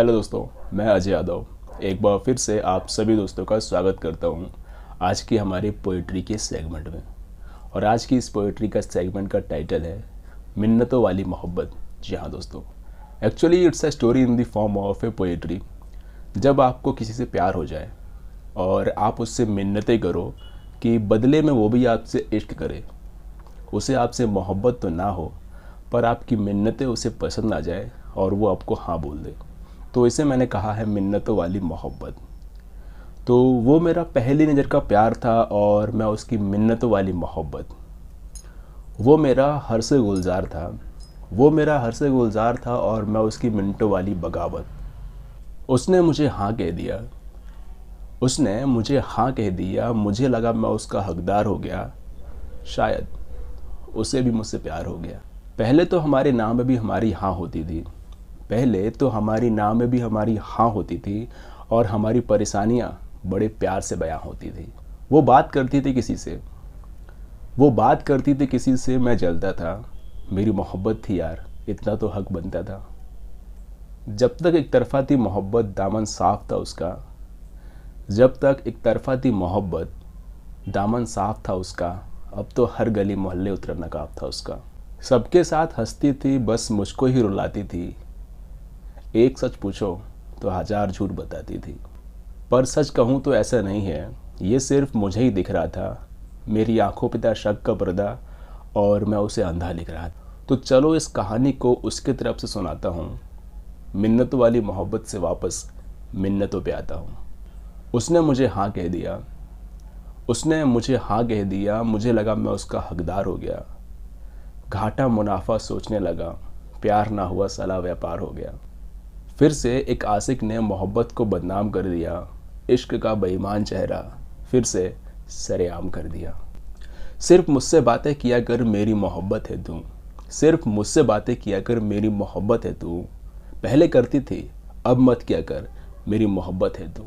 hello दोस्तों मैं अजय यादव एक बार फिर से आप सभी दोस्तों का स्वागत करता हूँ आज की हमारे पोइट्री के सेगमेंट में और आज की इस पोइट्री का सेगमेंट का टाइटल है मिन्नतों वाली मोहब्बत जी हाँ दोस्तों actually it's a story in the form of a poetry जब आपको किसी से प्यार हो जाए और आप उससे मिन्नतें करो कि बदले में वो भी आपसे इश्क करे उसे आपसे मोहब्बत तो ना हो पर आपकी मिन्नतें उसे पसंद आ जाए और वो आपको हाँ बोल दे तो इसे मैंने कहा है मिन्नतों वाली मोहब्बत तो वो मेरा पहली नज़र का प्यार था और मैं उसकी मिन्नतों वाली मोहब्बत वो मेरा हर से गुलजार था वो मेरा हर से गुलजार था और मैं उसकी मिन्नतों वाली बगावत उसने मुझे हाँ कह दिया उसने मुझे हाँ कह दिया मुझे लगा मैं उसका हकदार हो गया शायद उसे भी मुझसे प्यार हो गया पहले तो हमारे नाम में भी हमारी हाँ होती थी पहले तो हमारी ना में भी हमारी हाँ होती थी और हमारी परेशानियाँ बड़े प्यार से बयां होती थी वो बात करती थी किसी से वो बात करती थी किसी से मैं जलता था मेरी मोहब्बत थी यार इतना तो हक बनता था जब तक एक तरफा थी मोहब्बत दामन साफ था उसका जब तक एक तरफा थी मोहब्बत दामन साफ था उसका अब तो हर गली मोहल्ले उतरना काफ था उसका सबके साथ हंसती थी बस मुझको ही रुलाती थी एक सच पूछो तो हजार झूठ बताती थी पर सच कहूँ तो ऐसा नहीं है ये सिर्फ मुझे ही दिख रहा था मेरी आंखों पिता शक का पर्दा और मैं उसे अंधा लिख रहा था तो चलो इस कहानी को उसके तरफ से सुनाता हूँ मिन्नत वाली मोहब्बत से वापस मिन्नतों पे आता हूँ उसने मुझे हाँ कह दिया उसने मुझे हाँ कह दिया मुझे लगा मैं उसका हकदार हो गया घाटा मुनाफा सोचने लगा प्यार ना हुआ सलाह व्यापार हो गया फिर से एक आसिक ने मोहब्बत को बदनाम कर दिया इश्क का बेईमान चेहरा फिर से सरेआम कर दिया सिर्फ मुझसे बातें किया कर मेरी मोहब्बत है तू सिर्फ मुझसे बातें किया कर मेरी मोहब्बत है तू पहले करती थी अब मत किया कर मेरी मोहब्बत है तू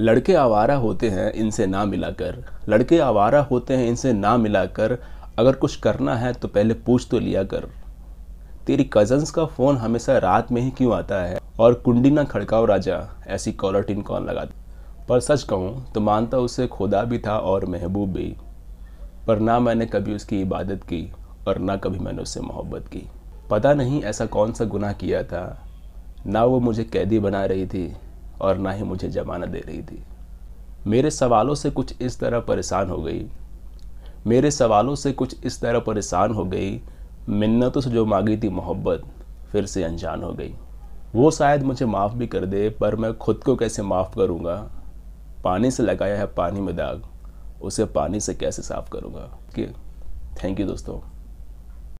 लड़के आवारा होते हैं इनसे ना मिलाकर लड़के आवारा होते हैं इनसे ना मिलाकर अगर कुछ करना है तो पहले पूछ तो लिया कर तेरी कज़न्स का फ़ोन हमेशा रात में ही क्यों आता है और कुंडी ना खड़काओ राजा ऐसी कॉलर टिन कौन लगा पर सच कहूँ तो मानता उसे खुदा भी था और महबूब भी पर ना मैंने कभी उसकी इबादत की और ना कभी मैंने उससे मोहब्बत की पता नहीं ऐसा कौन सा गुनाह किया था ना वो मुझे कैदी बना रही थी और ना ही मुझे जमानत दे रही थी मेरे सवालों से कुछ इस तरह परेशान हो गई मेरे सवालों से कुछ इस तरह परेशान हो गई मिन्नतों से जो मांगी थी मोहब्बत फिर से अनजान हो गई वो शायद मुझे माफ़ भी कर दे पर मैं खुद को कैसे माफ़ करूँगा पानी से लगाया है पानी में दाग उसे पानी से कैसे साफ़ करूँगा है थैंक यू दोस्तों